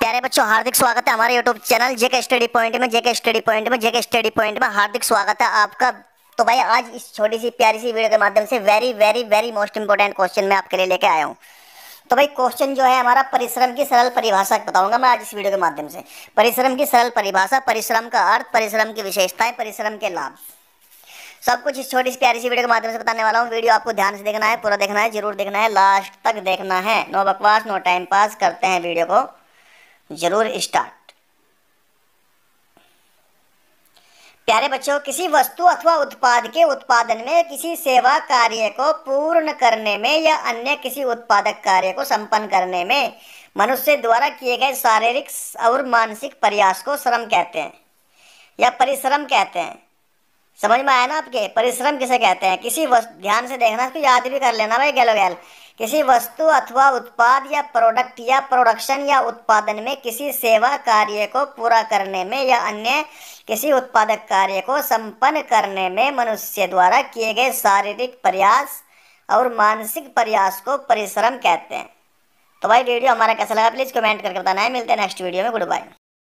प्यारे बच्चों हार्दिक स्वागत है हमारे YouTube channel JK study point में जेके स्टडी पॉइंट में जेके स्टडी पॉइंट में हार्दिक स्वागत है आपका तो भाई आज इस छोटी सी प्यारी सी वीडियो के माध्यम से very very very most important question मैं आपके लिए लेके आया हूँ तो भाई क्वेश्चन जो है हमारा परिश्रम की सरल परिभाषा बताऊंगा मैं आज इस वीडियो के माध्यम से परिश्रम की सरल परिभाषा परिश्रम का अर्थ परिश्रम की विशेषताएं परिश्रम के लाभ सब कुछ इस छोटी सी प्यारी सी वीडियो के माध्यम से बताने वाला हूँ वीडियो आपको ध्यान से देखना है पूरा देखना है जरूर देखना है लास्ट तक देखना है नो बकवास नो टाइम पास करते हैं वीडियो को जरूर स्टार्ट प्यारे बच्चों किसी वस्तु अथवा उत्पाद के उत्पादन में किसी सेवा कार्य को पूर्ण करने में या अन्य किसी उत्पादक कार्य को संपन्न करने में मनुष्य द्वारा किए गए शारीरिक और मानसिक प्रयास को श्रम कहते हैं या परिश्रम कहते हैं समझ में आया ना आपके परिश्रम किसे कहते हैं किसी वस्तु ध्यान से देखना इसको याद भी कर लेना भाई गैलो गैल किसी वस्तु अथवा उत्पाद या प्रोडक्ट या प्रोडक्शन या उत्पादन में किसी सेवा कार्य को पूरा करने में या अन्य किसी उत्पादक कार्य को संपन्न करने में मनुष्य द्वारा किए गए शारीरिक प्रयास और मानसिक प्रयास को परिश्रम कहते हैं तो भाई वीडियो हमारा कैसा लगा प्लीज़ कमेंट करके बताना है मिलते हैं नेक्स्ट वीडियो में गुड बाय